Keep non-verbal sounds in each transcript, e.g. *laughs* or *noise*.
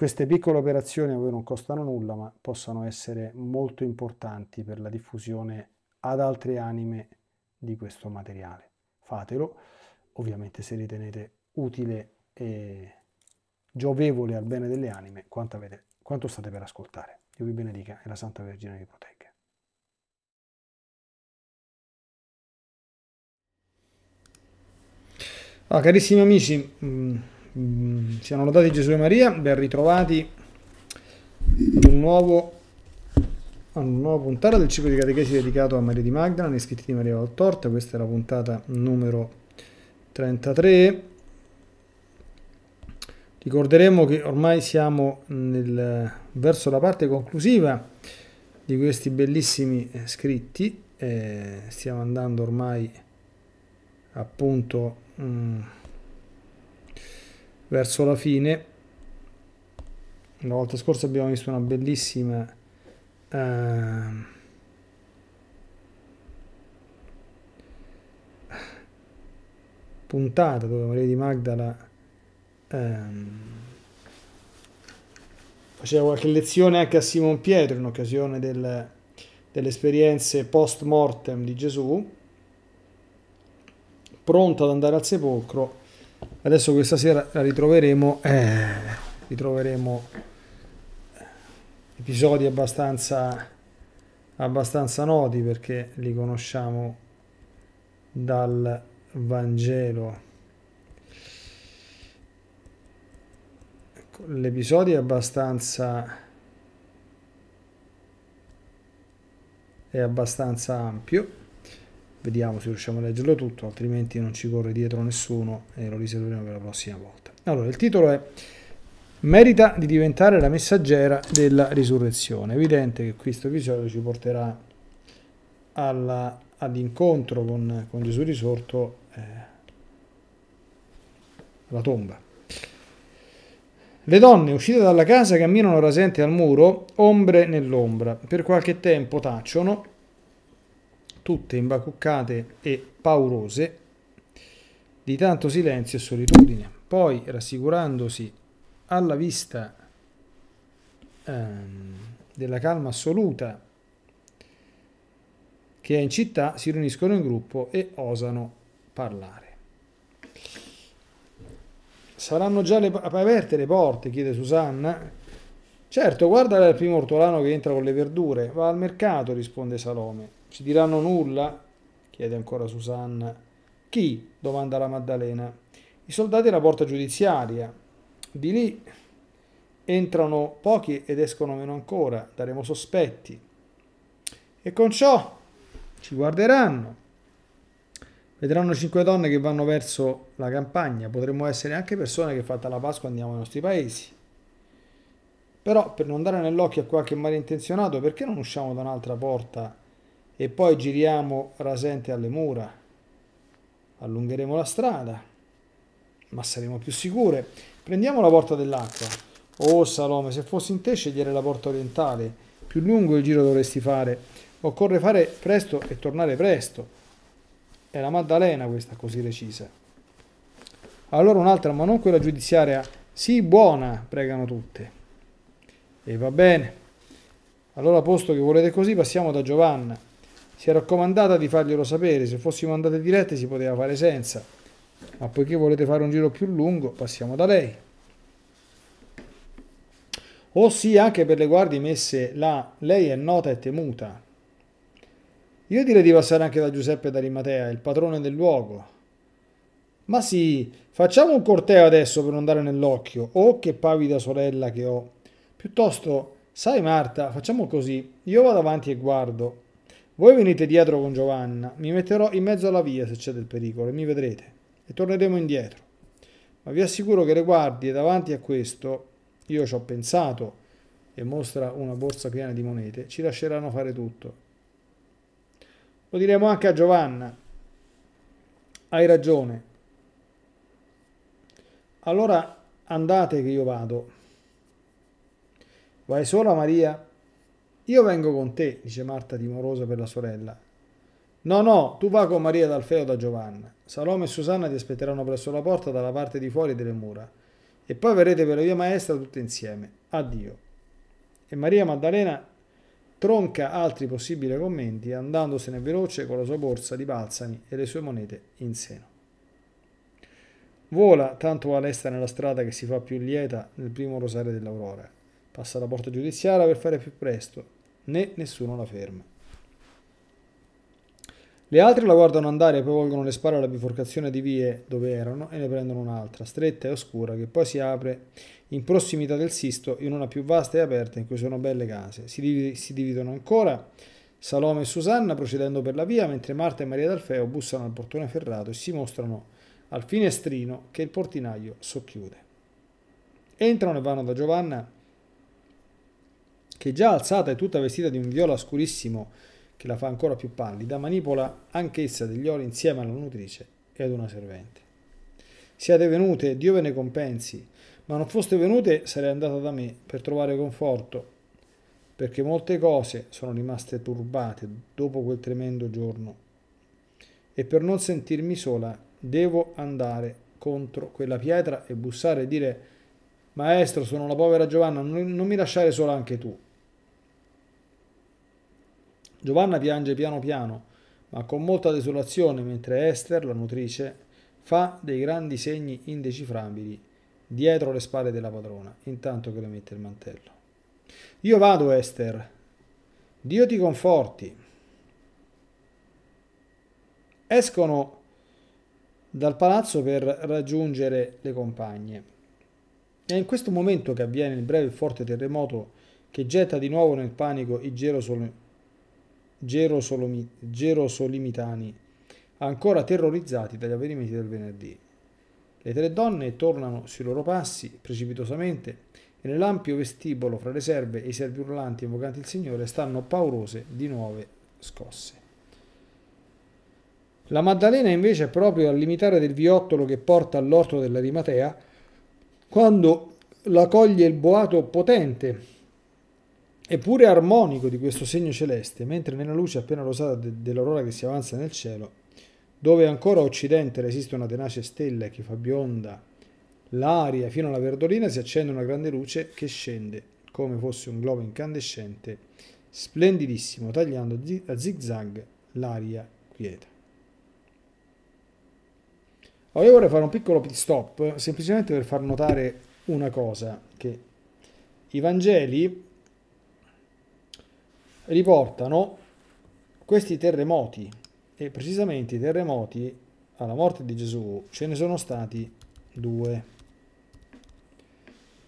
Queste piccole operazioni a voi non costano nulla, ma possono essere molto importanti per la diffusione ad altre anime di questo materiale. Fatelo, ovviamente se ritenete utile e giovevole al bene delle anime quanto, avete, quanto state per ascoltare. Dio vi benedica e la Santa Vergine vi protegga. Ah, carissimi amici, mh, mm, Mm, Siano lodati Gesù e Maria, ben ritrovati ad un nuovo a una nuova puntata del ciclo di catechesi dedicato a Maria di Magdalena, iscritti di Maria Valtorta, questa è la puntata numero 33. Ricorderemo che ormai siamo nel, verso la parte conclusiva di questi bellissimi eh, scritti, eh, stiamo andando ormai appunto... Mh, mm, verso la fine la volta scorsa abbiamo visto una bellissima eh, puntata dove Maria di Magdala eh, faceva qualche lezione anche a Simon Pietro in occasione del, delle esperienze post mortem di Gesù pronta ad andare al sepolcro Adesso questa sera la ritroveremo, eh, ritroveremo episodi abbastanza, abbastanza noti perché li conosciamo dal Vangelo. Ecco, l'episodio è abbastanza... è abbastanza ampio vediamo se riusciamo a leggerlo tutto, altrimenti non ci corre dietro nessuno e lo riserveremo per la prossima volta. Allora, il titolo è Merita di diventare la messaggera della risurrezione. È evidente che questo episodio ci porterà alla, all'incontro con, con, Gesù risorto eh, alla tomba. Le donne uscite dalla casa camminano rasente al muro, ombre nell'ombra, per qualche tempo tacciono tutte imbacuccate e paurose, di tanto silenzio e solitudine. Poi, rassicurandosi alla vista ehm, della calma assoluta che è in città, si riuniscono in gruppo e osano parlare. Saranno già le, aperte le porte, chiede Susanna. Certo, guarda il primo ortolano che entra con le verdure. Va al mercato, risponde Salome. Ci diranno nulla? chiede ancora Susanna. Chi? domanda la Maddalena. I soldati della porta giudiziaria. Di lì entrano pochi ed escono meno ancora, daremo sospetti. E con ciò ci guarderanno. Vedranno cinque donne che vanno verso la campagna, potremmo essere anche persone che fatta la Pasqua andiamo ai nostri paesi. Però per non dare nell'occhio a qualche malintenzionato, perché non usciamo da un'altra porta e poi giriamo rasente alle mura, allungheremo la strada, ma saremo più sicure. Prendiamo la porta dell'acqua. Oh Salome, se fossi in te scegliere la porta orientale, più lungo il giro dovresti fare. Occorre fare presto e tornare presto. È la Maddalena questa così recisa. Allora un'altra, ma non quella giudiziaria. Sì, buona, pregano tutte. E va bene. Allora, posto che volete così, passiamo da Giovanna si è raccomandata di farglielo sapere, se fossimo andate dirette si poteva fare senza, ma poiché volete fare un giro più lungo passiamo da lei. O sì, anche per le guardie messe là, lei è nota e temuta. Io direi di passare anche da Giuseppe d'Arimatea, il padrone del luogo. Ma sì, facciamo un corteo adesso per non dare nell'occhio. Oh, che pavida sorella che ho. Piuttosto, sai Marta, facciamo così. Io vado avanti e guardo. Voi venite dietro con Giovanna, mi metterò in mezzo alla via se c'è del pericolo e mi vedrete e torneremo indietro. Ma vi assicuro che le guardie davanti a questo, io ci ho pensato e mostra una borsa piena di monete, ci lasceranno fare tutto. Lo diremo anche a Giovanna. Hai ragione. Allora andate che io vado. Vai sola Maria? Io vengo con te, dice Marta timorosa per la sorella. No, no, tu va con Maria d'Alfeo da Giovanna. Salome e Susanna ti aspetteranno presso la porta dalla parte di fuori delle mura. E poi verrete per la via maestra tutte insieme. Addio. E Maria Maddalena tronca altri possibili commenti andandosene veloce con la sua borsa di balsami e le sue monete in seno. Vola, tanto va lesta nella strada che si fa più lieta nel primo rosario dell'aurora. Passa la porta giudiziaria per fare più presto, né nessuno la ferma. Le altre la guardano andare e poi volgono le spalle alla biforcazione di vie dove erano e ne prendono un'altra, stretta e oscura, che poi si apre in prossimità del Sisto in una più vasta e aperta in cui sono belle case. Si, div- si dividono ancora Salome e Susanna procedendo per la via, mentre Marta e Maria d'Alfeo bussano al portone ferrato e si mostrano al finestrino che il portinaio socchiude. Entrano e vanno da Giovanna che già alzata e tutta vestita di un viola scurissimo che la fa ancora più pallida, manipola anch'essa degli ori insieme alla nutrice e ad una servente. Siate venute, Dio ve ne compensi, ma non foste venute sarei andata da me per trovare conforto, perché molte cose sono rimaste turbate dopo quel tremendo giorno e per non sentirmi sola devo andare contro quella pietra e bussare e dire Maestro, sono la povera Giovanna, non, mi lasciare sola anche tu. Giovanna piange piano piano, ma con molta desolazione, mentre Esther, la nutrice, fa dei grandi segni indecifrabili dietro le spalle della padrona, intanto che le mette il mantello. Io vado, Esther. Dio ti conforti. Escono dal palazzo per raggiungere le compagne. È in questo momento che avviene il breve e forte terremoto che getta di nuovo nel panico i gerosoli gerosolimitani, ancora terrorizzati dagli avvenimenti del venerdì. Le tre donne tornano sui loro passi precipitosamente e nell'ampio vestibolo fra le serve e i servi urlanti invocanti il Signore stanno paurose di nuove scosse. La Maddalena invece è proprio al limitare del viottolo che porta all'orto dell'Arimatea quando la coglie il boato potente eppure armonico di questo segno celeste, mentre nella luce appena rosata de- dell'aurora che si avanza nel cielo, dove ancora a occidente resiste una tenace stella che fa bionda l'aria fino alla verdolina, si accende una grande luce che scende come fosse un globo incandescente, splendidissimo, tagliando zi- a zigzag l'aria quieta. Ora io vorrei fare un piccolo pit stop semplicemente per far notare una cosa, che i Vangeli riportano questi terremoti e precisamente i terremoti alla morte di Gesù ce ne sono stati due.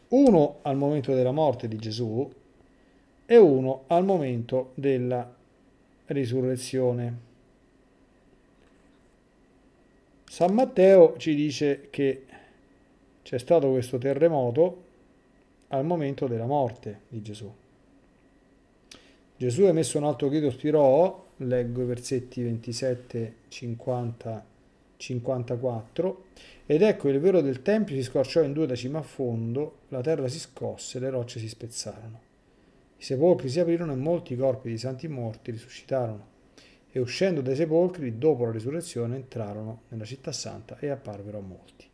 Uno al momento della morte di Gesù e uno al momento della risurrezione. San Matteo ci dice che c'è stato questo terremoto al momento della morte di Gesù. Gesù ha messo un altro grido spirò, leggo i versetti 27, 50, 54, ed ecco il velo del Tempio si scorciò in due da cima a fondo, la terra si scosse, le rocce si spezzarono. I sepolcri si aprirono e molti corpi di santi morti risuscitarono e uscendo dai sepolcri dopo la risurrezione entrarono nella città santa e apparvero a molti.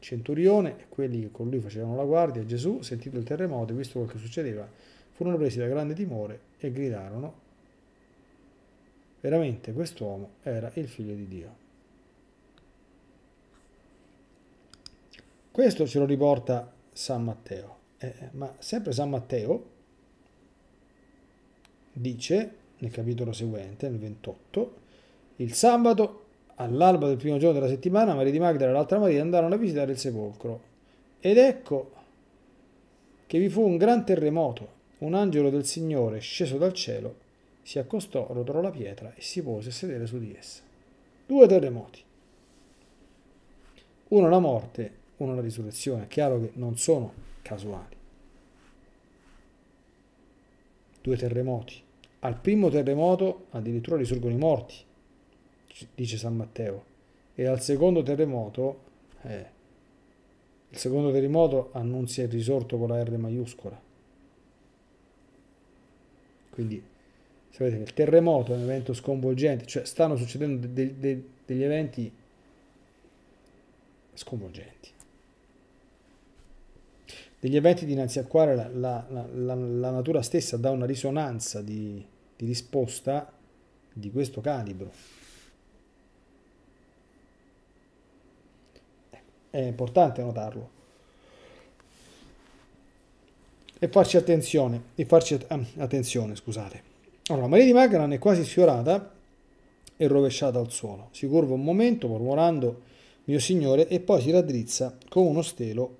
centurione e quelli che con lui facevano la guardia, Gesù, sentito il terremoto e visto quel che succedeva, furono presi da grande timore e gridarono, veramente quest'uomo era il figlio di Dio. Questo ce lo riporta San Matteo, eh, eh ma sempre San Matteo dice nel capitolo seguente, nel 28, il sabato all'alba del primo giorno della settimana Maria di Magdala e l'altra Maria andarono a visitare il sepolcro ed ecco che vi fu un gran terremoto un angelo del Signore sceso dal cielo si accostò, rotolò la pietra e si pose a sedere su di essa. Due terremoti. Uno la morte, uno la risurrezione. È chiaro che non sono casuali. Due terremoti. Al primo terremoto addirittura risorgono i morti, dice San Matteo. E al secondo terremoto, eh, il secondo terremoto annunzia il risorto con la R maiuscola. Quindi sapete che il terremoto è un evento sconvolgente, cioè stanno succedendo de de degli eventi sconvolgenti. Degli eventi dinanzi a quali la, la, la, la, natura stessa dà una risonanza di, di risposta di questo calibro. È importante notarlo e farci attenzione, e farci att- ah, attenzione, scusate. Allora, Maria di Magdalena è quasi sfiorata e rovesciata al suolo. Si curva un momento, mormorando mio Signore, e poi si raddrizza con uno stelo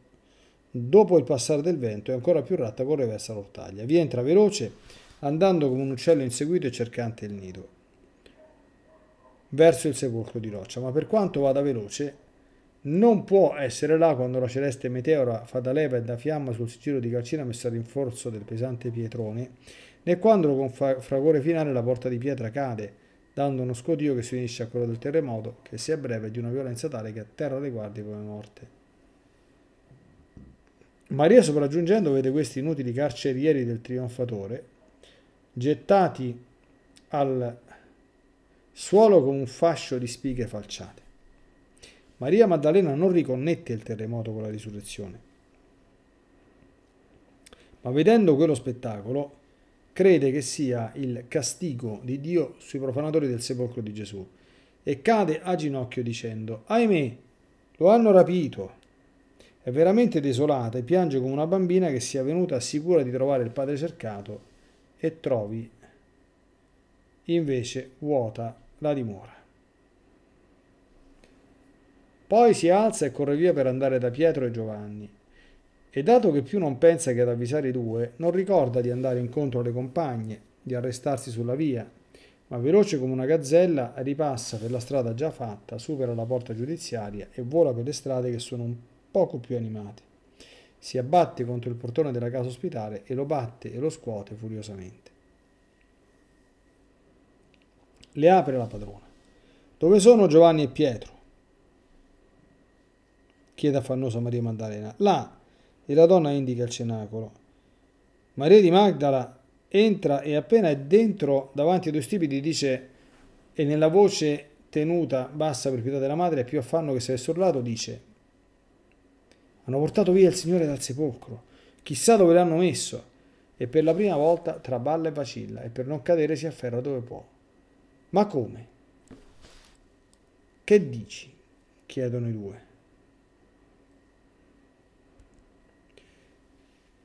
dopo il passare del vento e ancora più ratta corre verso l'ortaglia. Vi entra veloce, andando come un uccello inseguito e cercante il nido, verso il sepolcro di roccia. Ma per quanto vada veloce, non può essere là quando la celeste meteora fa da leva e da fiamma sul sigillo di calcina messa a rinforzo del pesante pietrone, né quando con fragore finale la porta di pietra cade, dando uno scodio che si unisce a quello del terremoto, che si è breve di una violenza tale che atterra le guardie come morte. Maria sopraggiungendo vede questi inutili carcerieri del trionfatore, gettati al suolo con un fascio di spighe falciate. Maria Maddalena non riconnette il terremoto con la risurrezione, ma vedendo quello spettacolo crede che sia il castigo di Dio sui profanatori del sepolcro di Gesù e cade a ginocchio dicendo ahimè lo hanno rapito è veramente desolata e piange come una bambina che sia venuta sicura di trovare il padre cercato e trovi invece vuota la dimora poi si alza e corre via per andare da Pietro e Giovanni. E dato che più non pensa che ad avvisare i due, non ricorda di andare incontro alle compagne, di arrestarsi sulla via, ma veloce come una gazzella ripassa per la strada già fatta, supera la porta giudiziaria e vola per le strade che sono un poco più animate. Si abbatte contro il portone della casa ospitale e lo batte e lo scuote furiosamente. Le apre la padrona. Dove sono Giovanni e Pietro? chiede affannosa Maria Maddalena. Là, e la donna indica il cenacolo. Maria di Magdala entra e appena è dentro, davanti ai due stipiti, dice, e nella voce tenuta bassa per pietà della madre, più affanno che se è urlato, dice, hanno portato via il Signore dal sepolcro, chissà dove l'hanno messo, e per la prima volta traballa e vacilla, e per non cadere si afferra dove può. Ma come? Che dici? chiedono i due.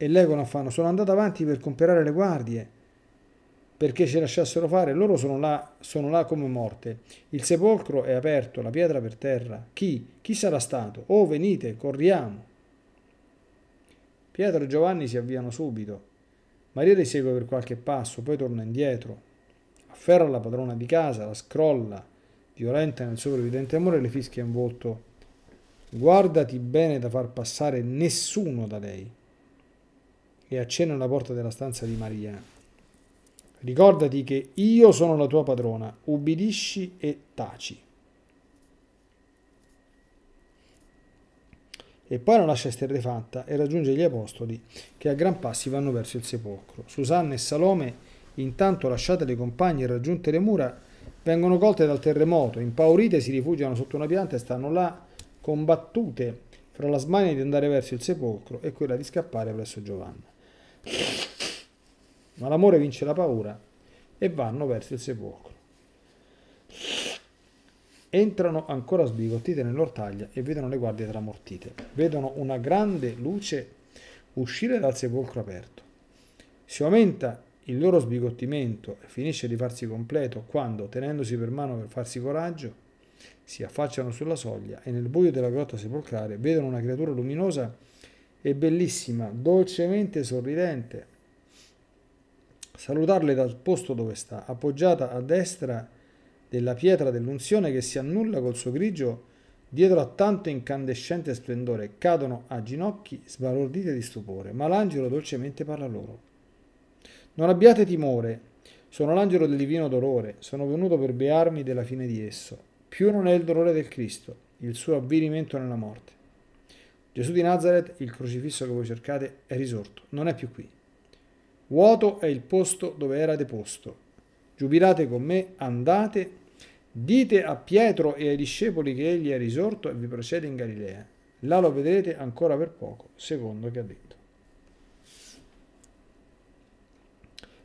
e l'Econo fanno sono andato avanti per comprare le guardie perché ci lasciassero fare, loro sono là, sono là come morte. Il sepolcro è aperto, la pietra per terra. Chi? Chi sarà stato? Oh, venite, corriamo. Pietro e Giovanni si avviano subito. Maria li segue per qualche passo, poi torna indietro. Afferra la padrona di casa, la scrolla, violenta nel suo evidente amore, e le fischia in volto. Guardati bene da far passare nessuno da lei e accenna alla porta della stanza di Maria. Ricordati che io sono la tua padrona, ubbidisci e taci. e poi la lascia esterrefatta e raggiunge gli apostoli che a gran passi vanno verso il sepolcro. Susanna e Salome, intanto lasciate le compagne e raggiunte le mura, vengono colte dal terremoto, impaurite si rifugiano sotto una pianta e stanno là combattute fra la smania di andare verso il sepolcro e quella di scappare presso Giovanna. Ma l'amore vince la paura e vanno verso il sepolcro. Entrano ancora sbigottite nell'ortaglia e vedono le guardie tramortite. Vedono una grande luce uscire dal sepolcro aperto. Si aumenta il loro sbigottimento e finisce di farsi completo quando, tenendosi per mano per farsi coraggio, si affacciano sulla soglia e nel buio della grotta sepolcare vedono una creatura luminosa e bellissima, dolcemente sorridente. Salutarle dal posto dove sta, appoggiata a destra della pietra dell'unzione che si annulla col suo grigio dietro a tanto incandescente splendore, cadono a ginocchi sbalordite di stupore, ma l'angelo dolcemente parla loro. Non abbiate timore, sono l'angelo del divino dolore, sono venuto per bearmi della fine di esso. Più non è il dolore del Cristo, il suo avvilimento nella morte. Gesù di Nazareth, il crocifisso che voi cercate, è risorto, non è più qui. Vuoto è il posto dove era deposto. Giubilate con me, andate, dite a Pietro e ai discepoli che egli è risorto e vi procede in Galilea. Là lo vedrete ancora per poco, secondo che ha detto.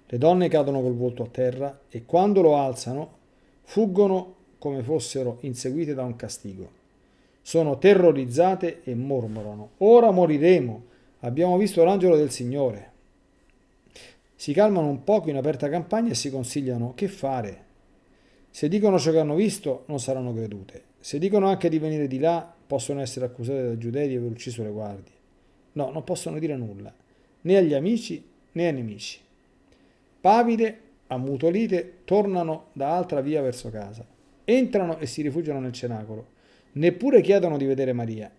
Le donne cadono col volto a terra e quando lo alzano fuggono come fossero inseguite da un castigo sono terrorizzate e mormorano, ora moriremo, abbiamo visto l'angelo del Signore. Si calmano un poco in aperta campagna e si consigliano che fare. Se dicono ciò che hanno visto, non saranno credute. Se dicono anche di venire di là, possono essere accusate da giudei di aver ucciso le guardie. No, non possono dire nulla, né agli amici né ai nemici. Pavide, ammutolite, tornano da altra via verso casa. Entrano e si rifugiano nel cenacolo neppure chiedono di vedere Maria.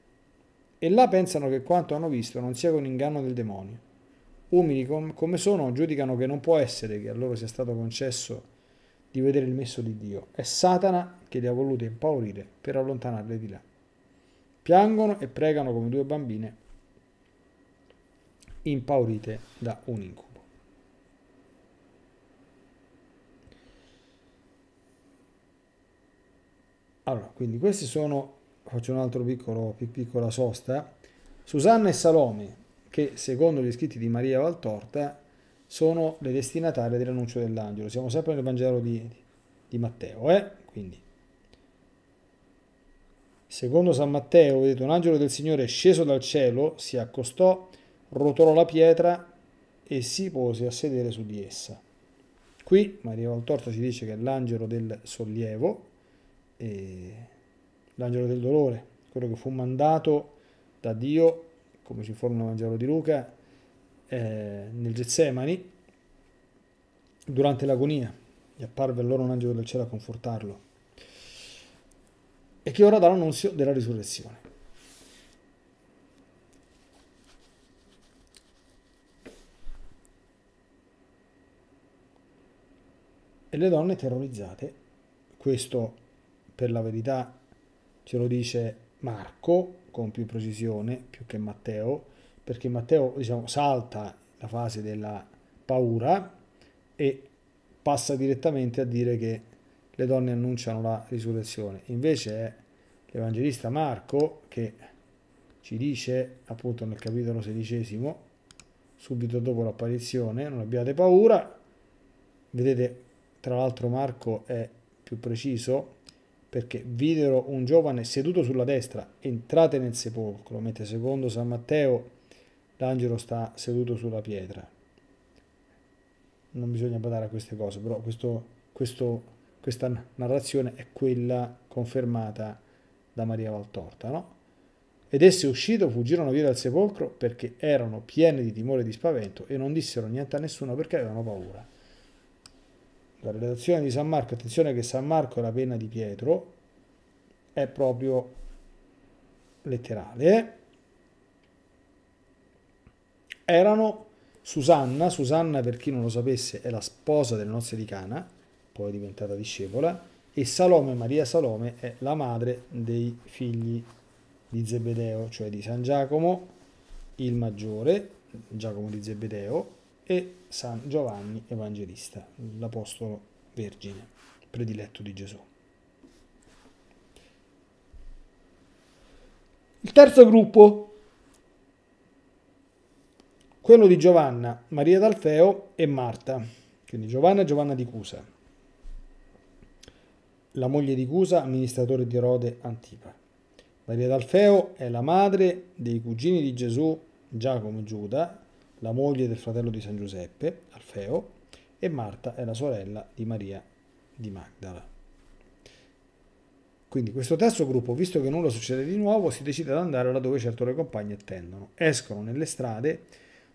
E là pensano che quanto hanno visto non sia un inganno del demonio. Umili come sono, giudicano che non può essere che a loro sia stato concesso di vedere il messo di Dio. È Satana che li ha voluti impaurire per allontanarle di là. Piangono e pregano come due bambine impaurite da un incubo. Allora, quindi questi sono, faccio un altro piccolo, piccola sosta, Susanna e Salome, che secondo gli scritti di Maria Valtorta sono le destinatarie dell'annuncio dell'angelo. Siamo sempre nel Vangelo di, di Matteo, eh? Quindi, secondo San Matteo, vedete, un angelo del Signore sceso dal cielo, si accostò, rotolò la pietra e si pose a sedere su di essa. Qui Maria Valtorta ci dice che è l'angelo del sollievo, l'angelo del dolore, quello che fu mandato da Dio, come ci forma il Vangelo di Luca, eh, nel Getsemani, durante l'agonia. Gli apparve allora un angelo del cielo a confortarlo. E che ora dà l'annunzio della risurrezione. E le donne terrorizzate, questo per la verità ce lo dice Marco con più precisione più che Matteo, perché Matteo diciamo, salta la fase della paura e passa direttamente a dire che le donne annunciano la risurrezione. Invece è l'Evangelista Marco che ci dice appunto nel capitolo sedicesimo, subito dopo l'apparizione, non abbiate paura, vedete tra l'altro Marco è più preciso, perché videro un giovane seduto sulla destra, entrate nel sepolcro, mentre secondo San Matteo l'angelo sta seduto sulla pietra. Non bisogna badare a queste cose, però questo, questo, questa narrazione è quella confermata da Maria Valtorta, no? Ed esse uscito fuggirono via dal sepolcro perché erano pieni di timore e di spavento e non dissero niente a nessuno perché avevano paura. La redazione di San Marco, attenzione che San Marco è la penna di Pietro, è proprio letterale. Erano Susanna, Susanna per chi non lo sapesse è la sposa delle nozze di Cana, poi diventata discepola, e Salome, Maria Salome, è la madre dei figli di Zebedeo, cioè di San Giacomo, il maggiore, Giacomo di Zebedeo, e San Giovanni Evangelista, l'Apostolo Vergine, prediletto di Gesù. Il terzo gruppo, quello di Giovanna, Maria d'Alfeo e Marta, quindi Giovanna e Giovanna di Cusa, la moglie di Cusa, amministratore di Erode Antipa. Maria d'Alfeo è la madre dei cugini di Gesù, Giacomo e Giuda, la moglie del fratello di San Giuseppe, Alfeo, e Marta è la sorella di Maria di Magdala. Quindi questo terzo gruppo, visto che nulla succede di nuovo, si decide ad andare laddove certo le compagne attendono. Escono nelle strade,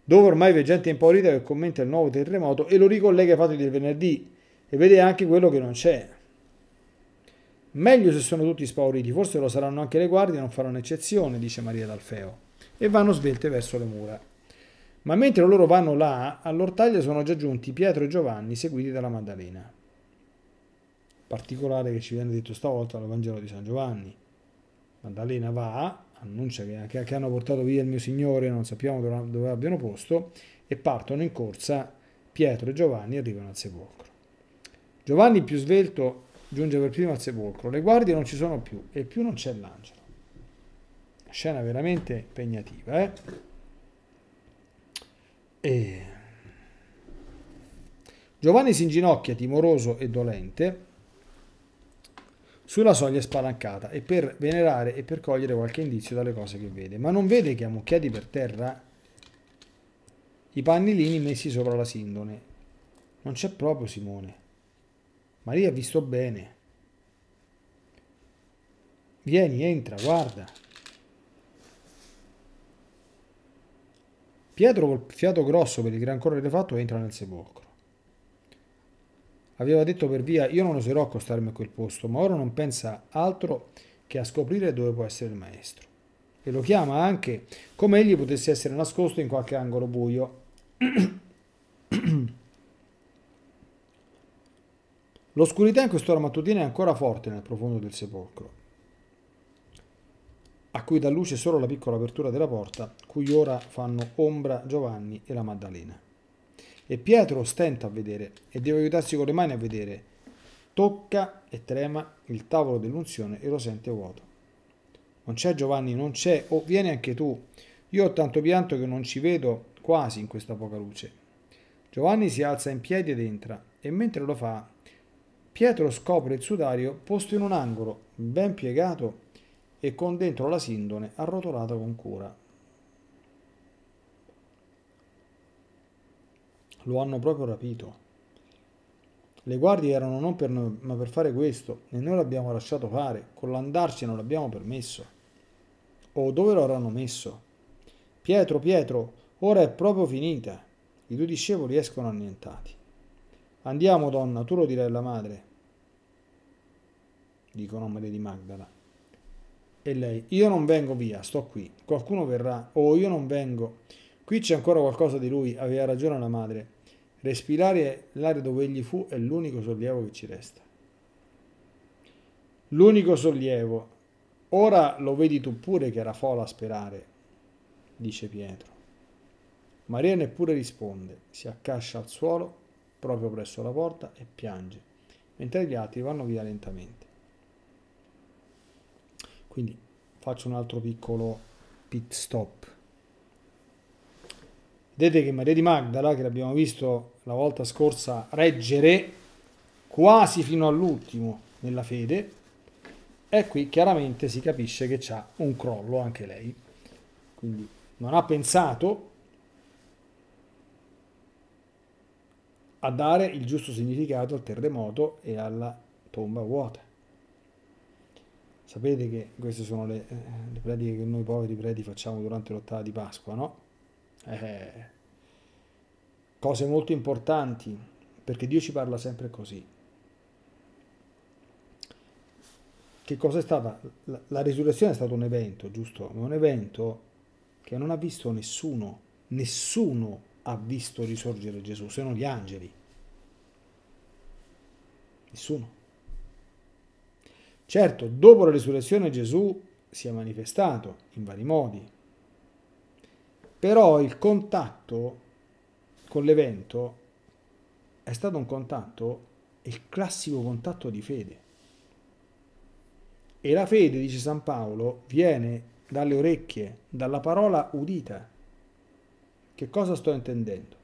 dove ormai vede gente impaurita che commenta il nuovo terremoto e lo ricollega ai fatti del venerdì e vede anche quello che non c'è. Meglio se sono tutti spauriti, forse lo saranno anche le guardie, non faranno eccezione, dice Maria d'Alfeo, e vanno svelte verso le mura. Ma mentre loro vanno là, all'ortaglia sono già giunti Pietro e Giovanni, seguiti dalla Maddalena. Particolare che ci viene detto stavolta dal Vangelo di San Giovanni. Maddalena va, annuncia che, che, hanno portato via il mio Signore, non sappiamo dove, dove abbiano posto, e partono in corsa Pietro e Giovanni arrivano al sepolcro. Giovanni più svelto giunge per primo al sepolcro, le guardie non ci sono più e più non c'è l'angelo. Scena veramente impegnativa, eh? E... Giovanni si inginocchia, timoroso e dolente, sulla soglia spalancata e per venerare e per cogliere qualche indizio dalle cose che vede. Ma non vede che ammucchiati per terra i pannilini messi sopra la sindone. Non c'è proprio Simone. Maria ha visto bene. Vieni, entra, guarda. Pietro col fiato grosso per il gran correre fatto entra nel sepolcro. Aveva detto per via io non oserò accostarmi a quel posto, ma ora non pensa altro che a scoprire dove può essere il maestro. E lo chiama anche come egli potesse essere nascosto in qualche angolo buio. *clears throat* L'oscurità in quest'ora mattutina è ancora forte nel profondo del sepolcro a cui dà luce solo la piccola apertura della porta, cui ora fanno ombra Giovanni e la Maddalena. E Pietro stenta a vedere e deve aiutarsi con le mani a vedere. Tocca e trema il tavolo dell'unzione e lo sente vuoto. Non c'è Giovanni, non c'è, o oh, vieni anche tu. Io ho tanto pianto che non ci vedo quasi in questa poca luce. Giovanni si alza in piedi ed entra, e mentre lo fa, Pietro scopre il sudario posto in un angolo, ben piegato e con dentro la sindone arrotolata con cura. Lo hanno proprio rapito. Le guardie erano non per noi, ma per fare questo, e noi l'abbiamo lasciato fare, con l'andarci non l'abbiamo permesso. O oh, dove lo avranno messo? Pietro, Pietro, ora è proprio finita. I due discepoli escono annientati. Andiamo, donna, tu lo dirai alla madre, dicono Maria di Magdala. E lei, io non vengo via, sto qui, qualcuno verrà, o oh, io non vengo. Qui c'è ancora qualcosa di lui, aveva ragione la madre. Respirare l'aria dove egli fu è l'unico sollievo che ci resta. L'unico sollievo. Ora lo vedi tu pure che era fola a sperare, dice Pietro. Maria neppure risponde, si accascia al suolo, proprio presso la porta, e piange, mentre gli altri vanno via lentamente quindi faccio un altro piccolo pit stop vedete che Maria di Magdala che l'abbiamo visto la volta scorsa reggere quasi fino all'ultimo nella fede e qui chiaramente si capisce che c'ha un crollo anche lei quindi non ha pensato a dare il giusto significato al terremoto e alla tomba vuota Sapete che queste sono le, eh, le prediche che noi poveri preti facciamo durante l'ottava di Pasqua, no? Eh, cose molto importanti, perché Dio ci parla sempre così. Che cosa è stata? La, la risurrezione è stato un evento, giusto? Ma un evento che non ha visto nessuno, nessuno ha visto risorgere Gesù, se non gli angeli. Nessuno. Certo, dopo la risurrezione Gesù si è manifestato in vari modi, però il contatto con l'evento è stato un contatto, il classico contatto di fede. E la fede, dice San Paolo, viene dalle orecchie, dalla parola udita. Che cosa sto intendendo?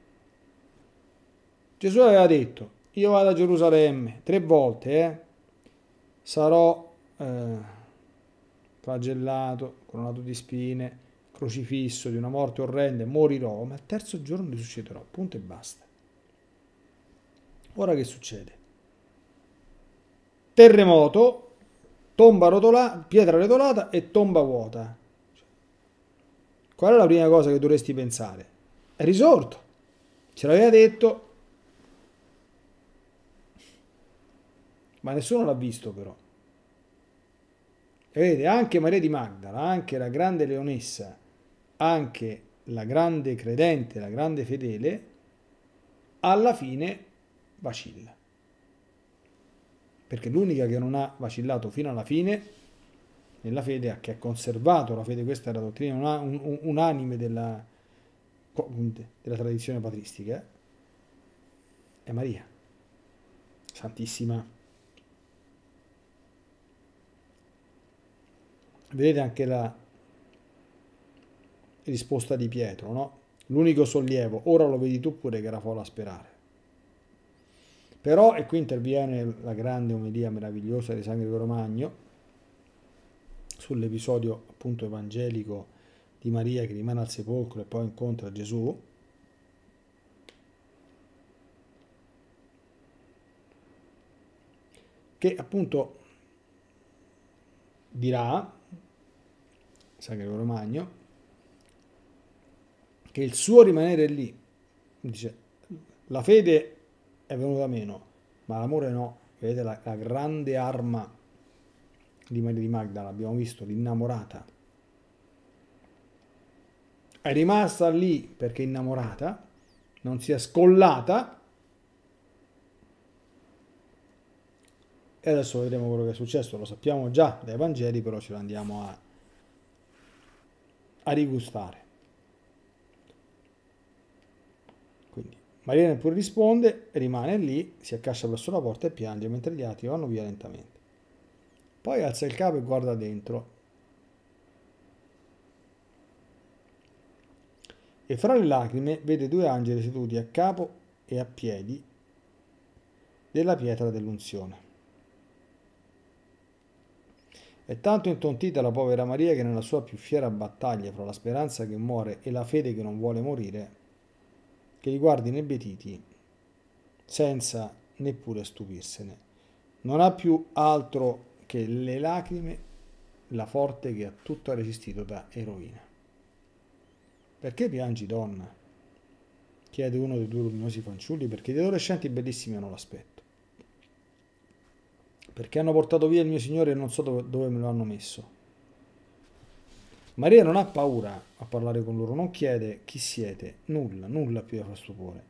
Gesù aveva detto, io vado a Gerusalemme tre volte, eh? sarò eh, flagellato, coronato di spine, crocifisso di una morte orrenda, morirò, ma il terzo giorno risusciterò, punto e basta. Ora che succede? Terremoto, tomba rotolata, pietra rotolata e tomba vuota. Cioè, qual è la prima cosa che dovresti pensare? È risorto. Ce l'aveva detto, ma nessuno l'ha visto però. E vedete, anche Maria di Magdala, anche la grande leonessa, anche la grande credente, la grande fedele, alla fine vacilla. Perché l'unica che non ha vacillato fino alla fine nella fede, che ha conservato la fede, questa è la dottrina unanime della, della tradizione patristica, è Maria, Santissima. Vedete anche la risposta di Pietro, no? L'unico sollievo, ora lo vedi tu pure che era Grafola sperare. Però, e qui interviene la grande omelia meravigliosa di Sangro Romagno, sull'episodio appunto evangelico di Maria che rimane al sepolcro e poi incontra Gesù, che appunto dirà Sacro Romagno, che il suo rimanere lì, dice, la fede è venuta meno, ma l'amore no. Vedete la, la grande arma di Maria di Magda, l'abbiamo visto, l'innamorata. È rimasta lì perché innamorata, non si è scollata. E adesso vedremo quello che è successo, lo sappiamo già dai Vangeli, però ce lo andiamo a a rigustare. Quindi Maria neppure risponde, rimane lì, si accascia verso la porta e piange mentre gli altri vanno via lentamente. Poi alza il capo e guarda dentro. E fra le lacrime vede due angeli seduti a capo e a piedi della pietra dell'unzione. È tanto intontita la povera Maria che nella sua più fiera battaglia fra la speranza che muore e la fede che non vuole morire, che li guarda inebetiti senza neppure stupirsene. Non ha più altro che le lacrime, la forte che a tutto ha resistito da eroina. Perché piangi, donna? chiede uno dei due luminosi fanciulli perché gli adolescenti bellissimi hanno l'aspetto perché hanno portato via il mio Signore e non so dove, dove me lo hanno messo. Maria non ha paura a parlare con loro, non chiede chi siete, nulla, nulla più da far stupore.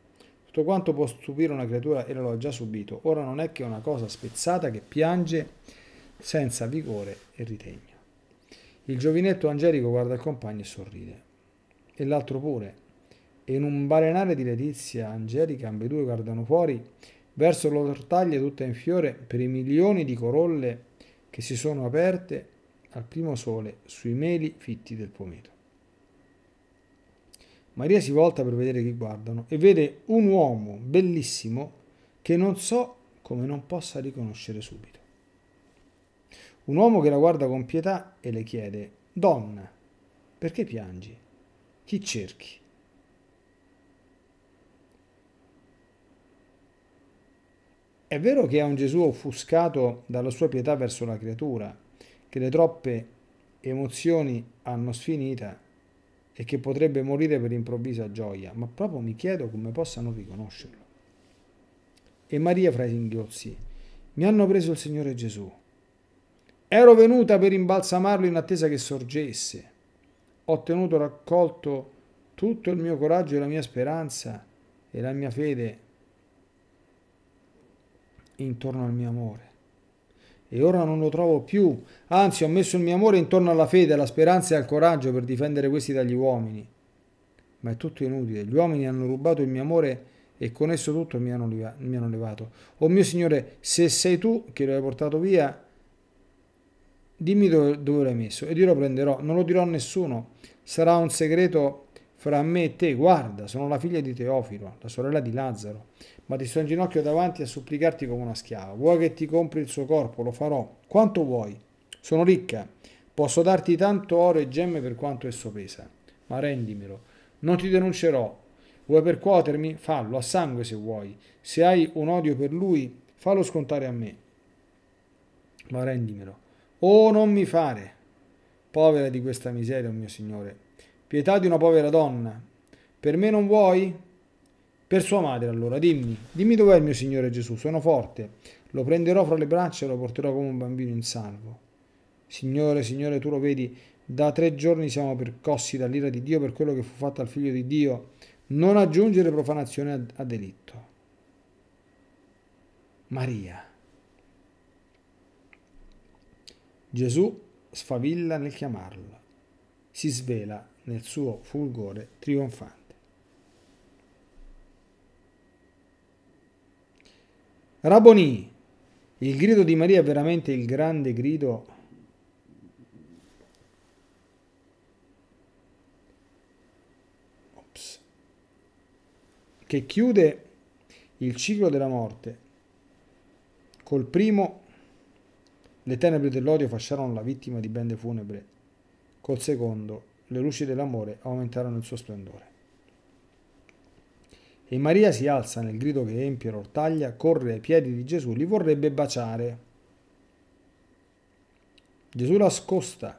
Tutto quanto può stupire una creatura e l'ho già subito, ora non è che una cosa spezzata che piange senza vigore e ritegno. Il giovinetto angelico guarda il compagno e sorride, e l'altro pure, e in un balenare di letizia angelica ambedue guardano fuori verso l'ortaglia tutta in fiore per i milioni di corolle che si sono aperte al primo sole sui meli fitti del pometo. Maria si volta per vedere chi guardano e vede un uomo bellissimo che non so come non possa riconoscere subito. Un uomo che la guarda con pietà e le chiede, Donna, perché piangi? Chi cerchi? È vero che è un Gesù offuscato dalla sua pietà verso la creatura, che le troppe emozioni hanno sfinita e che potrebbe morire per improvvisa gioia, ma proprio mi chiedo come possano riconoscerlo. E Maria fra i singhiozzi, mi hanno preso il Signore Gesù. Ero venuta per imbalsamarlo in attesa che sorgesse. Ho tenuto raccolto tutto il mio coraggio e la mia speranza e la mia fede intorno al mio amore. E ora non lo trovo più, anzi ho messo il mio amore intorno alla fede, alla speranza e al coraggio per difendere questi dagli uomini. Ma è tutto inutile, gli uomini hanno rubato il mio amore e con esso tutto mi hanno, mi hanno levato. O oh mio Signore, se sei tu che lo hai portato via, dimmi dove, dove l'hai messo ed io lo prenderò, non lo dirò a nessuno, sarà un segreto fra me e te, guarda, sono la figlia di Teofilo, la sorella di Lazzaro, ma ti sto in ginocchio davanti a supplicarti come una schiava. Vuoi che ti compri il suo corpo? Lo farò. Quanto vuoi? Sono ricca, posso darti tanto oro e gemme per quanto esso pesa, ma rendimelo. Non ti denuncerò. Vuoi percuotermi? Fallo, a sangue se vuoi. Se hai un odio per lui, fallo scontare a me. Ma rendimelo. Oh, non mi fare. Povera di questa miseria, oh mio Signore, Pietà di una povera donna. Per me non vuoi? Per sua madre allora, dimmi, dimmi dov'è il mio Signore Gesù, sono forte, lo prenderò fra le braccia e lo porterò come un bambino in salvo. Signore, Signore, tu lo vedi, da tre giorni siamo percossi dall'ira di Dio per quello che fu fatto al figlio di Dio, non aggiungere profanazione a, a delitto. Maria. Gesù sfavilla nel chiamarla, si svela nel suo fulgore trionfante. Raboni, il grido di Maria è veramente il grande grido Ops. che chiude il ciclo della morte. Col primo, le tenebre dell'odio fasciarono la vittima di bende funebre. Col secondo, le luci dell'amore aumentarono il suo splendore. E Maria si alza nel grido che empie l'ortaglia, corre ai piedi di Gesù, li vorrebbe baciare. Gesù la scosta,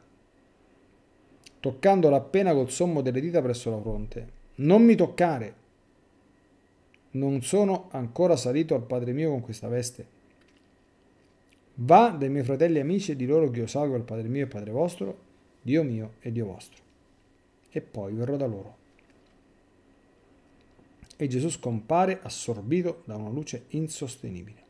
toccandola appena col sommo delle dita presso la fronte. Non mi toccare! Non sono ancora salito al Padre mio con questa veste. Va dai miei fratelli e amici e di loro che io salgo al Padre mio e Padre vostro, Dio mio e Dio vostro e poi verrò da loro. E Gesù scompare assorbito da una luce insostenibile.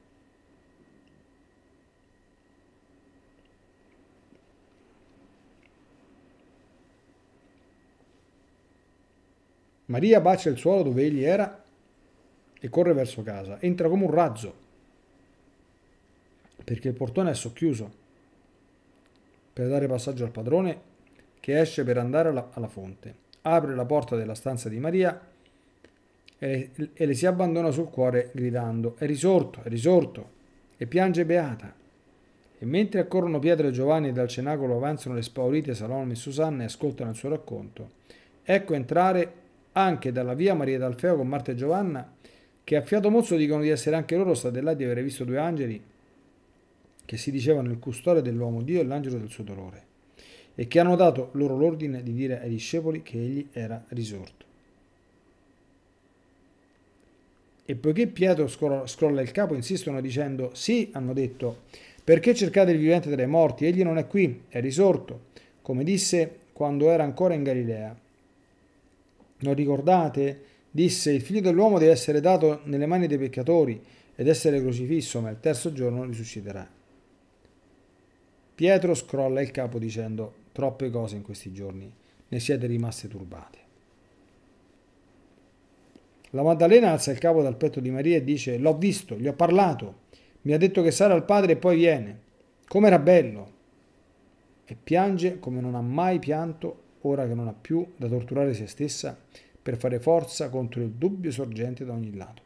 Maria bacia il suolo dove egli era e corre verso casa. Entra come un razzo, perché il portone è socchiuso, per dare passaggio al padrone che esce per andare alla, alla fonte. Apre la porta della stanza di Maria e, e le si abbandona sul cuore gridando è risorto, è risorto e piange beata. E mentre accorrono Pietro e Giovanni e dal cenacolo avanzano le spaurite Salome e Susanna e ascoltano il suo racconto, ecco entrare anche dalla via Maria d'Alfeo con Marta e Giovanna che a fiato mozzo dicono di essere anche loro stati là di aver visto due angeli che si dicevano il custode dell'uomo Dio e l'angelo del suo dolore e che hanno dato loro l'ordine di dire ai discepoli che egli era risorto. E poiché Pietro scrolla il capo, insistono dicendo, sì, hanno detto, perché cercate il vivente tra i morti? Egli non è qui, è risorto, come disse quando era ancora in Galilea. Non ricordate? Disse, il figlio dell'uomo deve essere dato nelle mani dei peccatori ed essere crocifisso, ma il terzo giorno risusciterà. Pietro scrolla il capo dicendo, Troppe cose in questi giorni, ne siete rimaste turbate. La Maddalena alza il capo dal petto di Maria e dice, l'ho visto, gli ho parlato, mi ha detto che sarà il padre e poi viene. Com'era bello! E piange come non ha mai pianto, ora che non ha più da torturare se stessa per fare forza contro il dubbio sorgente da ogni lato.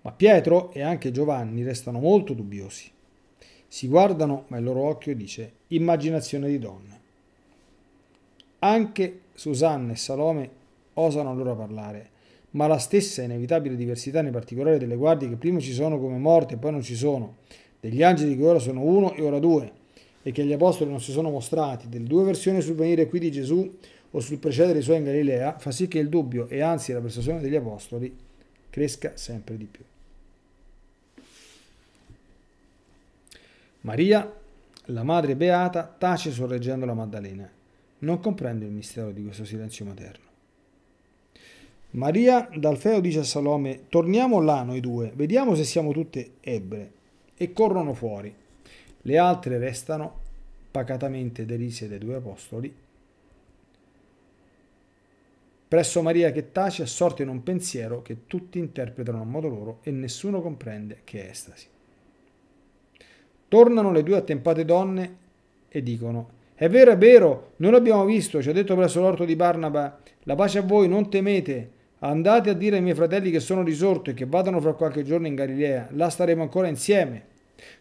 Ma Pietro e anche Giovanni restano molto dubbiosi. Si guardano, ma il loro occhio dice immaginazione di donna. Anche Susanna e Salome osano allora parlare, ma la stessa inevitabile diversità nei particolari delle guardie che prima ci sono come morte e poi non ci sono, degli angeli che ora sono uno e ora due, e che gli apostoli non si sono mostrati, delle due versioni sul venire qui di Gesù o sul precedere i suoi in Galilea, fa sì che il dubbio e anzi la persuasione degli apostoli cresca sempre di più. Maria, la madre beata, tace sorreggendo la Maddalena. Non comprende il mistero di questo silenzio materno. Maria d'Alfeo dice a Salome, torniamo là noi due, vediamo se siamo tutte ebre. E corrono fuori. Le altre restano pacatamente derise dai due apostoli. Presso Maria che tace, assorta in un pensiero che tutti interpretano a modo loro e nessuno comprende che è estasi. Tornano le due attempate donne e dicono: È vero, è vero, noi l'abbiamo visto, ci ha detto presso l'orto di Barnaba: La pace a voi, non temete. Andate a dire ai miei fratelli che sono risorto e che vadano fra qualche giorno in Galilea, là staremo ancora insieme.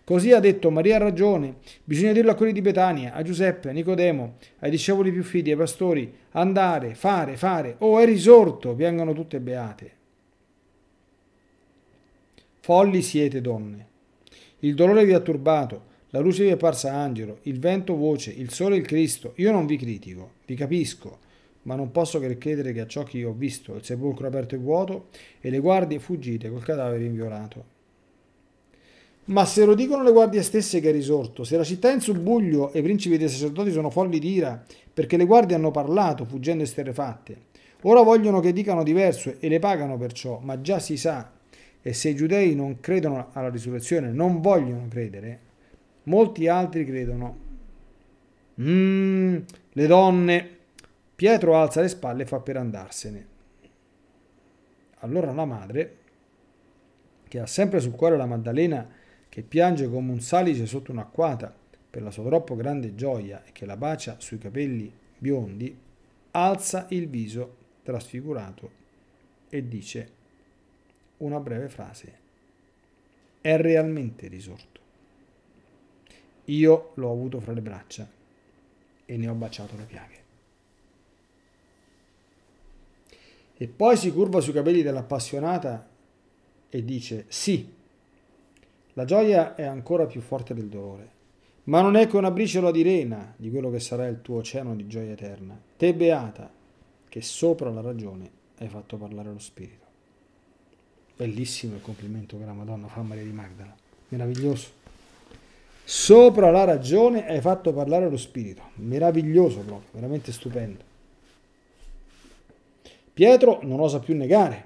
Così ha detto Maria ha ragione, bisogna dirlo a quelli di Betania, a Giuseppe, a Nicodemo, ai discepoli più fidi, ai pastori, andare, fare, fare, oh è risorto, piangono tutte beate. Folli siete donne, il dolore vi ha turbato, la luce vi è parsa angelo, il vento voce, il sole il Cristo. Io non vi critico, vi capisco, ma non posso che credere che a ciò che io ho visto, il sepolcro aperto e vuoto, e le guardie fuggite col cadavere inviolato. Ma se lo dicono le guardie stesse che è risorto, se la città è in subbuglio e i principi dei sacerdoti sono folli d'ira, perché le guardie hanno parlato, fuggendo esterrefatte. Ora vogliono che dicano diverso e le pagano perciò, ma già si sa e se i giudei non credono alla risurrezione, non vogliono credere, molti altri credono. Mm, le donne. Pietro alza le spalle e fa per andarsene. Allora la madre, che ha sempre sul cuore la Maddalena, che piange come un salice sotto un'acquata per la sua troppo grande gioia e che la bacia sui capelli biondi, alza il viso trasfigurato e dice una breve frase. È realmente risorto. Io l'ho avuto fra le braccia e ne ho baciato le piaghe. E poi si curva sui capelli dell'appassionata e dice sì, la gioia è ancora più forte del dolore, ma non è che una briciola di rena di quello che sarà il tuo oceano di gioia eterna. Te beata, che sopra la ragione hai fatto parlare lo spirito. Bellissimo il complimento che la Madonna fa a Maria di Magdala. Meraviglioso. Sopra la ragione hai fatto parlare lo spirito. Meraviglioso proprio, veramente stupendo. Pietro non osa più negare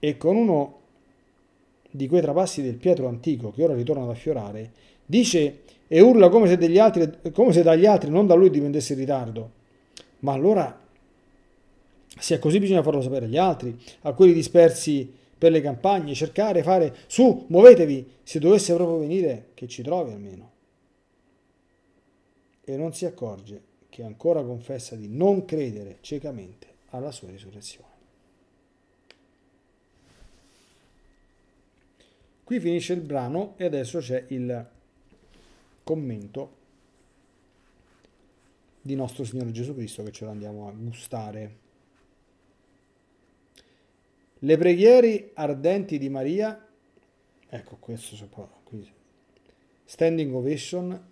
e con uno di quei trapassi del Pietro antico che ora ritorna ad affiorare, dice e urla come se, altri, come se dagli altri, non da lui dipendesse il ritardo. Ma allora, se è così bisogna farlo sapere agli altri, a quelli dispersi per le campagne, cercare, fare, su, muovetevi, se dovesse proprio venire, che ci trovi almeno. E non si accorge che ancora confessa di non credere ciecamente alla sua risurrezione. Qui finisce il brano e adesso c'è il commento di nostro Signore Gesù Cristo che ce lo andiamo a gustare. Le preghiere ardenti di Maria, ecco questo si può, qui, standing ovation,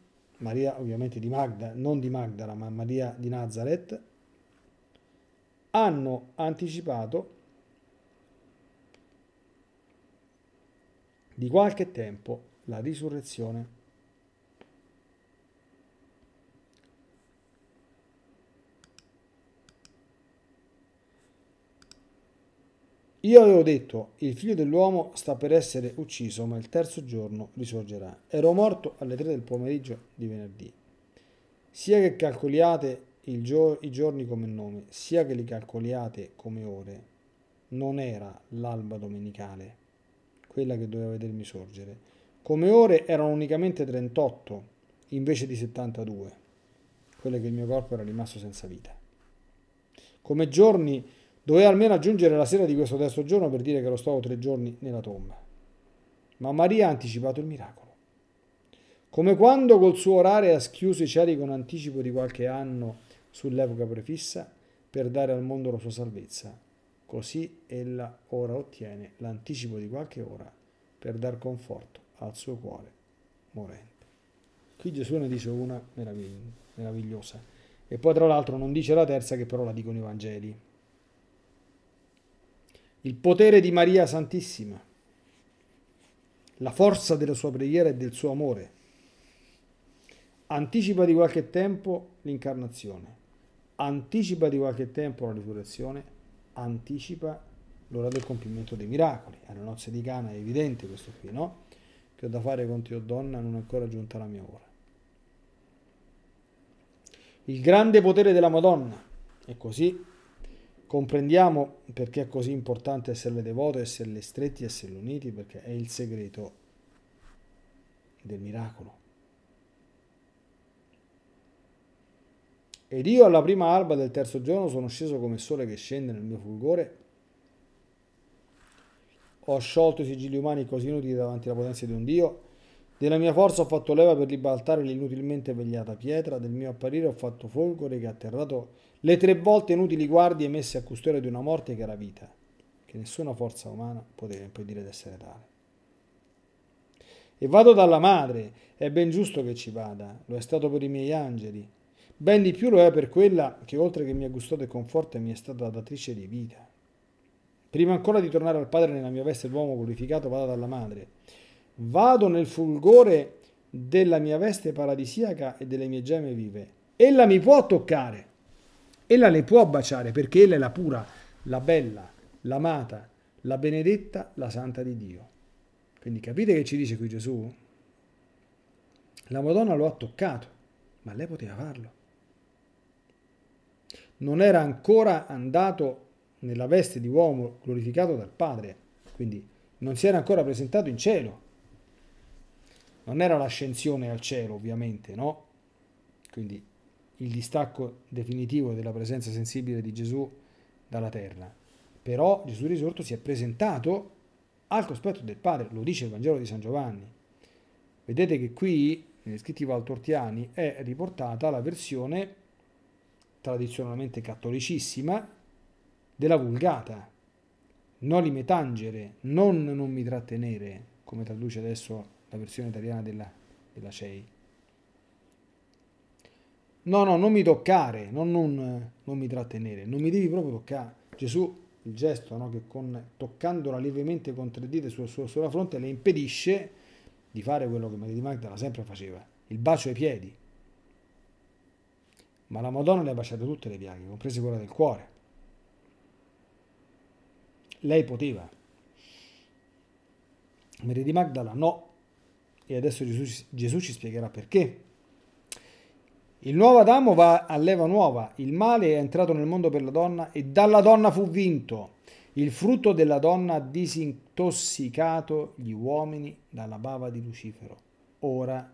Maria ovviamente di Magda, non di Magdala, ma Maria di Nazareth, hanno anticipato di qualche tempo la risurrezione Io avevo detto, il figlio dell'uomo sta per essere ucciso, ma il terzo giorno risorgerà. Ero morto alle tre del pomeriggio di venerdì. Sia che calcoliate gio- i giorni come nome, sia che li calcoliate come ore, non era l'alba domenicale, quella che doveva vedermi sorgere. Come ore erano unicamente 38 invece di 72, quelle che il mio corpo era rimasto senza vita. Come giorni Doveva almeno aggiungere la sera di questo terzo giorno per dire che lo stavo tre giorni nella tomba. Ma Maria ha anticipato il miracolo. Come quando col suo orare ha schiuso i cieli con anticipo di qualche anno sull'epoca prefissa per dare al mondo la sua salvezza, così ella ora ottiene l'anticipo di qualche ora per dar conforto al suo cuore morente. Qui Gesù ne dice una meravigliosa. E poi tra l'altro non dice la terza che però la dicono i Vangeli il potere di Maria Santissima, la forza della sua preghiera e del suo amore. Anticipa di qualche tempo l'incarnazione, anticipa di qualche tempo la risurrezione, anticipa l'ora del compimento dei miracoli. Alle nozze di Cana è evidente questo qui, no? Che ho da fare con te, o donna, non è ancora giunta la mia ora. Il grande potere della Madonna, e così Comprendiamo perché è così importante esserle devoto, esserle stretti, esserle uniti, perché è il segreto del miracolo. Ed io alla prima alba del terzo giorno sono sceso come sole che scende nel mio fulgore. Ho sciolto i sigilli umani così inutili davanti alla potenza di un Dio. Della mia forza ho fatto leva per ribaltare l'inutilmente vegliata pietra. Del mio apparire ho fatto folgore che ha atterrato le tre volte inutili guardie messe a custodia di una morte che era vita, che nessuna forza umana poteva impedire di essere tale. E vado dalla madre, è ben giusto che ci vada, lo è stato per i miei angeli, ben di più lo è per quella che oltre che mi ha gustato e conforta mi è stata datrice di vita. Prima ancora di tornare al padre nella mia veste d'uomo purificato, vado dalla madre. Vado nel fulgore della mia veste paradisiaca e delle mie gemme vive. Ella mi può toccare. Ella le può baciare perché ella è la pura, la bella, l'amata, la benedetta, la santa di Dio. Quindi capite che ci dice qui Gesù? La Madonna lo ha toccato, ma lei poteva farlo. Non era ancora andato nella veste di uomo glorificato dal Padre, quindi non si era ancora presentato in cielo. Non era l'ascensione al cielo, ovviamente, no? Quindi il distacco definitivo della presenza sensibile di Gesù dalla terra. Però Gesù risorto si è presentato al cospetto del Padre, lo dice il Vangelo di San Giovanni. Vedete che qui, negli scritti valtortiani, è riportata la versione tradizionalmente cattolicissima della Vulgata. Nolime tangere, non non mi trattenere, come traduce adesso la versione italiana della, della CEI. No, no, non mi toccare, non, non, non, mi trattenere, non mi devi proprio toccare. Gesù, il gesto no, che con, toccandola lievemente con tre dita sulla, sulla, sulla fronte le impedisce di fare quello che Maria di Magdala sempre faceva, il bacio ai piedi. Ma la Madonna le ha baciate tutte le piaghe, comprese quella del cuore. Lei poteva. Maria di Magdala no. E adesso Gesù, Gesù ci spiegherà perché. Il nuovo Adamo va a leva nuova, il male è entrato nel mondo per la donna e dalla donna fu vinto. Il frutto della donna ha disintossicato gli uomini dalla bava di Lucifero. Ora,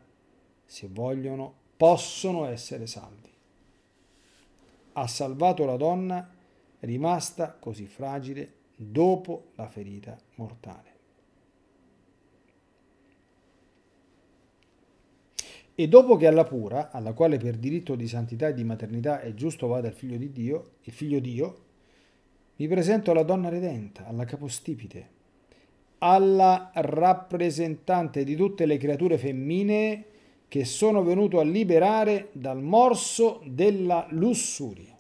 se vogliono, possono essere salvi. Ha salvato la donna rimasta così fragile dopo la ferita mortale. E dopo che alla pura, alla quale per diritto di santità e di maternità è giusto vada il figlio di Dio, il figlio Dio, mi presento alla donna redenta, alla capostipite, alla rappresentante di tutte le creature femmine che sono venuto a liberare dal morso della lussuria.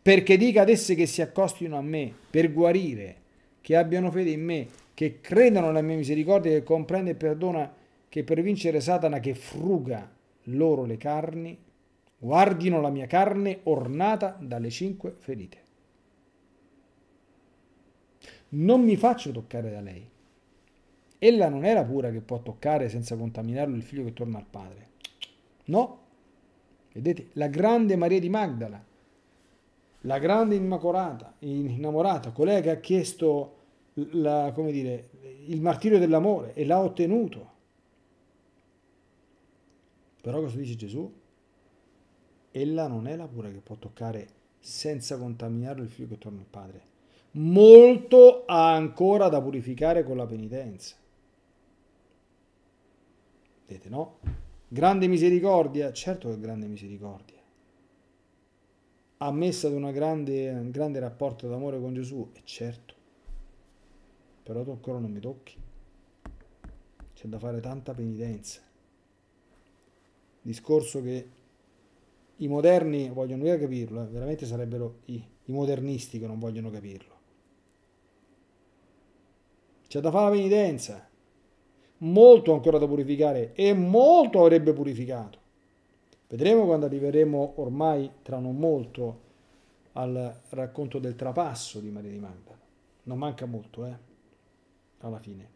Perché dica ad esse che si accostino a me per guarire, che abbiano fede in me, che credano nella mia misericordia, che comprende e perdona che per vincere Satana che fruga loro le carni, guardino la mia carne ornata dalle cinque ferite. Non mi faccio toccare da lei. Ella non è la pura che può toccare senza contaminarlo il figlio che torna al padre. No. Vedete, la grande Maria di Magdala, la grande innamorata, innamorata colei che ha chiesto la, dire, il martirio dell'amore e l'ha ottenuto però cosa dice Gesù? Ella non è la pura che può toccare senza contaminarlo il figlio che torna al Padre. Molto ha ancora da purificare con la penitenza. Vedete, no? Grande misericordia, certo che è grande misericordia. Ha messo ad una grande, un grande rapporto d'amore con Gesù, è eh, certo. Però tu ancora non mi tocchi. C'è da fare tanta penitenza discorso che i moderni vogliono mica capirlo, eh, veramente sarebbero i, i, modernisti che non vogliono capirlo. C'è da fare la penitenza, molto ancora da purificare e molto avrebbe purificato. Vedremo quando arriveremo ormai tra non molto al racconto del trapasso di Maria di Magdala. Non manca molto, eh? Alla fine.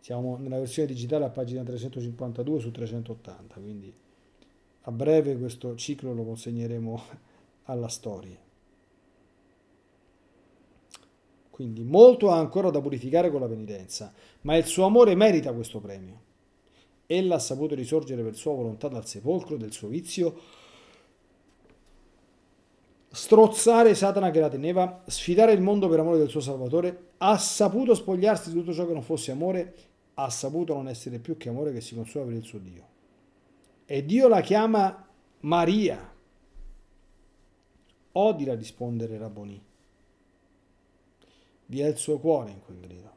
Siamo nella versione digitale a pagina 352 su 380, quindi a breve questo ciclo lo consegneremo *laughs* alla storia. Quindi molto ha ancora da purificare con la penitenza, ma il suo amore merita questo premio. Ella ha saputo risorgere per sua volontà dal sepolcro del suo vizio, strozzare Satana che la teneva, sfidare il mondo per amore del suo Salvatore, ha saputo spogliarsi di tutto ciò che non fosse amore, ha saputo non essere più che amore che si consuma per il suo Dio e Dio la chiama Maria. Odila rispondere Raboni. Vi è il suo cuore in quel grido.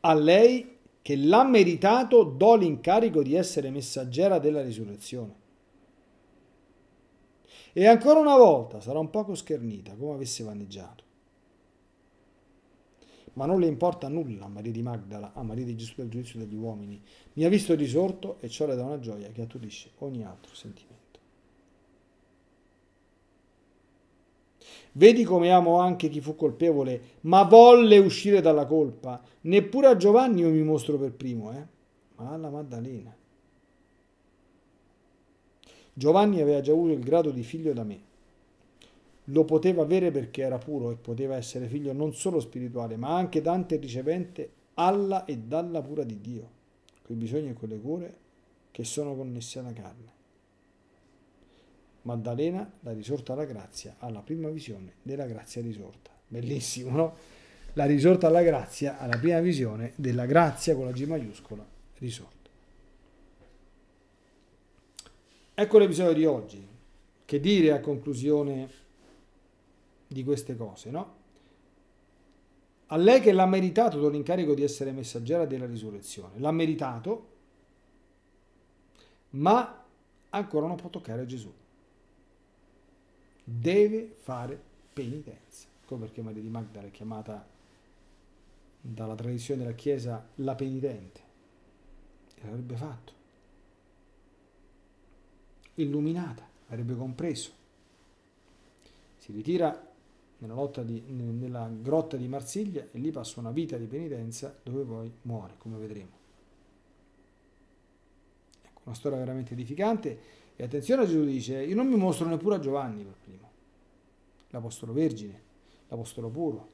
A lei che l'ha meritato do l'incarico di essere messaggera della risurrezione. E ancora una volta sarà un poco schernita come avesse vaneggiato ma non le importa nulla a Maria di Magdala, a Maria di Gesù del giudizio degli uomini. Mi ha visto risorto e ciò le dà una gioia che attutisce ogni altro sentimento. Vedi come amo anche chi fu colpevole, ma volle uscire dalla colpa. Neppure a Giovanni io mi mostro per primo, eh? ma alla Maddalena. Giovanni aveva già avuto il grado di figlio da me lo poteva avere perché era puro e poteva essere figlio non solo spirituale, ma anche Dante ricevente alla e dalla pura di Dio, quei bisogni e quelle cure che sono connessi alla carne. Maddalena, la risorta alla grazia, alla prima visione della grazia risorta. Bellissimo, no? La risorta alla grazia, alla prima visione della grazia con la G maiuscola risorta. Ecco l'episodio di oggi, che dire a conclusione di queste cose, no? A lei che l'ha meritato do l'incarico di essere messaggera della risurrezione. L'ha meritato, ma ancora non può toccare Gesù. Deve fare penitenza. Ecco perché Maria di Magdala è chiamata dalla tradizione della Chiesa la penitente. E l'avrebbe fatto. Illuminata, avrebbe compreso. Si ritira nella, lotta di, nella grotta di Marsiglia e lì passa una vita di penitenza dove poi muore, come vedremo. Ecco, una storia veramente edificante. E attenzione, Gesù dice, io non mi mostro neppure a Giovanni per primo, l'Apostolo Vergine, l'Apostolo Puro.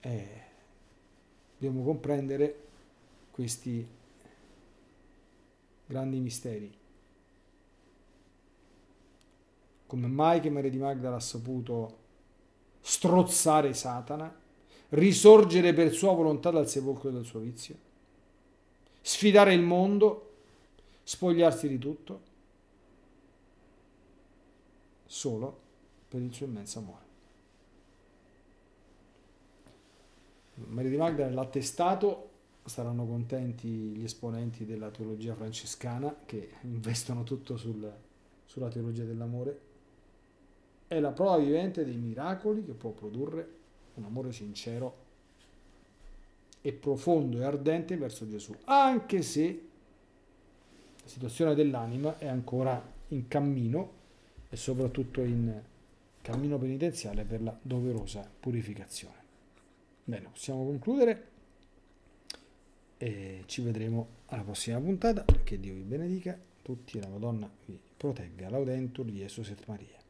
Eh, dobbiamo comprendere questi grandi misteri. come mai che Maria di Magdala ha saputo strozzare Satana, risorgere per sua volontà dal sepolcro del suo vizio, sfidare il mondo, spogliarsi di tutto, solo per il suo immenso amore. Maria di Magdala l'ha testato, saranno contenti gli esponenti della teologia francescana che investono tutto sul, sulla teologia dell'amore è la prova vivente dei miracoli che può produrre un amore sincero e profondo e ardente verso Gesù, anche se la situazione dell'anima è ancora in cammino e soprattutto in cammino penitenziale per la doverosa purificazione. Bene, possiamo concludere e ci vedremo alla prossima puntata. Che Dio vi benedica tutti e la Madonna vi protegga. Laudentur Gesù et Maria.